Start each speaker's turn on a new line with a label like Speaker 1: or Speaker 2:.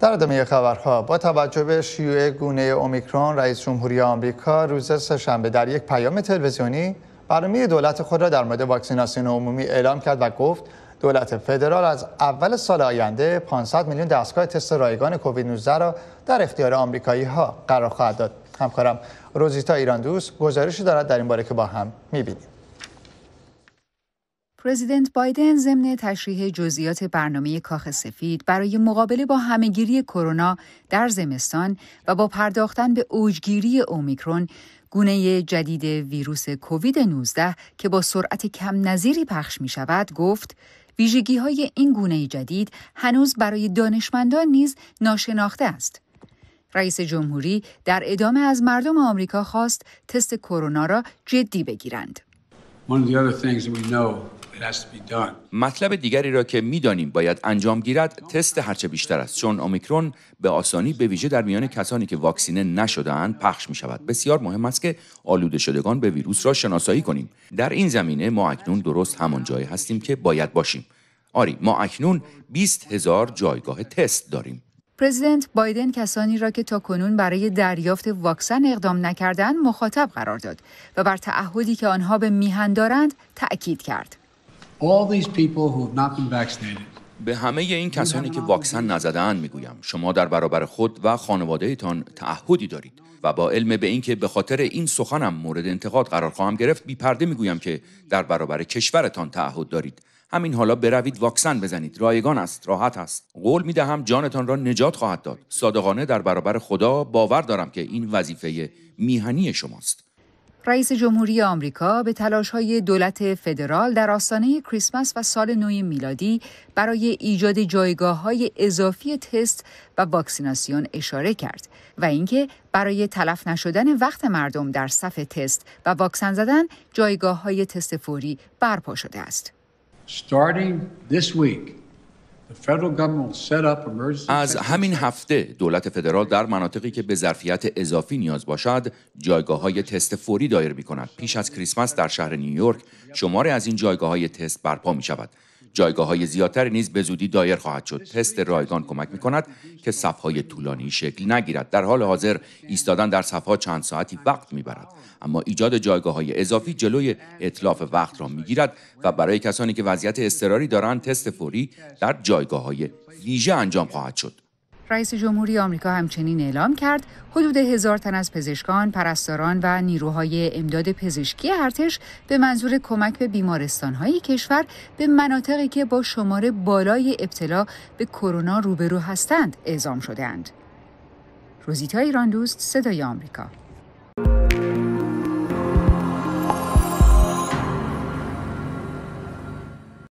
Speaker 1: در ادامه خبرها با توجه به شیوع گونه اومیکرون رئیس جمهوری آمریکا روز سهشنبه در یک پیام تلویزیونی برنامه دولت خود را در مورد واکسیناسیون عمومی اعلام کرد و گفت دولت فدرال از اول سال آینده 500 میلیون دستگاه تست رایگان کووید 19 را در اختیار آمریکایی ها قرار خواهد داد. همکارم روزیتا دوست گزارشی دارد در این باره که با هم میبینیم.
Speaker 2: پرزیدنت بایدن ضمن تشریح جزئیات برنامه کاخ سفید برای مقابله با همهگیری کرونا در زمستان و با پرداختن به اوجگیری اومیکرون گونه جدید ویروس کووید 19 که با سرعت کم نظیری پخش می شود گفت ویژگی های این گونه جدید هنوز برای دانشمندان نیز ناشناخته است. رئیس جمهوری در ادامه از مردم آمریکا خواست تست کرونا را جدی بگیرند.
Speaker 3: مطلب دیگری را که میدانیم باید انجام گیرد تست هرچه بیشتر است چون اومیکرون به آسانی به ویژه در میان کسانی که واکسینه نشدهاند پخش می شود بسیار مهم است که آلوده شدگان به ویروس را شناسایی کنیم در این زمینه ما اکنون درست همان جایی هستیم که باید باشیم آری ما اکنون 20 هزار جایگاه تست داریم
Speaker 2: پرزیدنت بایدن کسانی را که تا کنون برای دریافت واکسن اقدام نکردن مخاطب قرار داد و بر تعهدی که آنها به میهن دارند تأکید کرد.
Speaker 3: All these people who have not been vaccinated به همه این کسانی که واکسن نزدن میگویم شما در برابر خود و خانواده خانوادهتان تعهدی دارید و با علم به اینکه به خاطر این سخنم مورد انتقاد قرار خواهم گرفت بی پرده میگویم که در برابر کشورتان تعهد دارید همین حالا بروید واکسن بزنید رایگان است راحت است قول می دهم جانتان را نجات خواهد داد صادقانه در برابر خدا باور دارم که این وظیفه میهنی شماست
Speaker 2: رئیس جمهوری آمریکا به های دولت فدرال در آستانه کریسمس و سال نو میلادی برای ایجاد های اضافی تست و واکسیناسیون اشاره کرد و اینکه برای تلف نشدن وقت مردم در صف تست و واکسن زدن های تست فوری برپا شده است.
Speaker 3: از همین هفته دولت فدرال در مناطقی که به ظرفیت اضافی نیاز باشد جایگاه های تست فوری دایر می کند. پیش از کریسمس در شهر نیویورک شماره از این جایگاه های تست برپا می شود. جایگاه های زیادتر نیز به زودی دایر خواهد شد تست رایگان کمک می کند که صفهای طولانی شکل نگیرد در حال حاضر ایستادن در صفها چند ساعتی وقت میبرد اما ایجاد جایگاه های اضافی جلوی اطلاف وقت را گیرد و برای کسانی که وضعیت اضطراری دارند تست فوری در جایگاه های ویژه انجام خواهد شد
Speaker 2: رئیس جمهوری آمریکا همچنین اعلام کرد حدود هزار تن از پزشکان، پرستاران و نیروهای امداد پزشکی ارتش به منظور کمک به بیمارستانهای کشور به مناطقی که با شمار بالای ابتلا به کرونا روبرو هستند اعزام شدهاند. روزیتا دوست صدای آمریکا